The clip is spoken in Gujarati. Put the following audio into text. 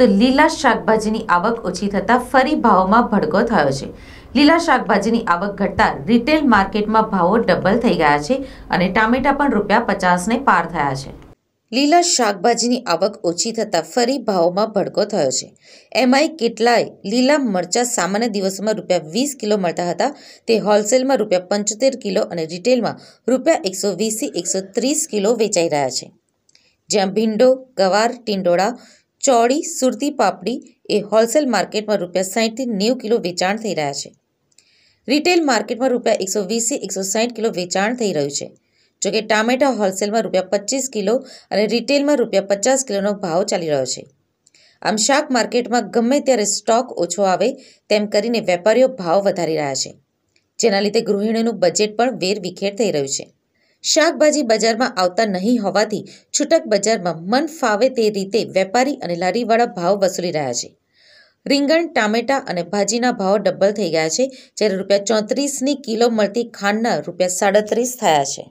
તો લીલા શાકભાજીની આવક ઓછી થતાં ફરી ભાવમાં ભડકો થયો છે લીલા શાકભાજીની આવક ઘટતા રિટેલ માર્કેટમાં ભાવો ડબલ થઈ ગયા છે અને ટામેટા પણ રૂપિયા પચાસને પાર થયા છે લીલા શાકભાજીની આવક ઓછી થતાં ફરી ભાવમાં ભડકો થયો છે એમાંય કેટલાય લીલા મરચાં સામાન્ય દિવસોમાં રૂપિયા વીસ કિલો મળતા હતા તે હોલસેલમાં રૂપિયા પંચોતેર કિલો અને રિટેલમાં રૂપિયા એકસો વીસથી એકસો ત્રીસ કિલો વેચાઈ રહ્યા છે જ્યાં ભીંડો ગવાર ટિંડોળા ચોળી સુરતી પાપડી એ હોલસેલ માર્કેટમાં રૂપિયા સાહીઠથી નેવું કિલો વેચાણ થઈ રહ્યા છે રિટેલ માર્કેટમાં રૂપિયા એકસો વીસથી એકસો સાહીઠ કિલો વેચાણ થઈ રહ્યું છે જોકે ટામેટા હોલસેલમાં રૂપિયા પચીસ કિલો અને રિટેલમાં રૂપિયા પચાસ કિલોનો ભાવ ચાલી રહ્યો છે આમ શાક માર્કેટમાં ગમે ત્યારે સ્ટોક ઓછો આવે તેમ કરીને વેપારીઓ ભાવ વધારી રહ્યા છે જેના લીધે ગૃહિણીનું બજેટ પણ વેર વિખેર થઈ રહ્યું છે શાકભાજી બજારમાં આવતા નહીં હોવાથી છૂટક બજારમાં મન ફાવે તે રીતે વેપારી અને લારીવાળા ભાવ વસૂલી રહ્યા છે રીંગણ ટામેટા અને ભાજીના ભાવ ડબલ થઈ ગયા છે જ્યારે રૂપિયા ચોત્રીસની કિલો મળતી ખાંડના રૂપિયા સાડત્રીસ થયા છે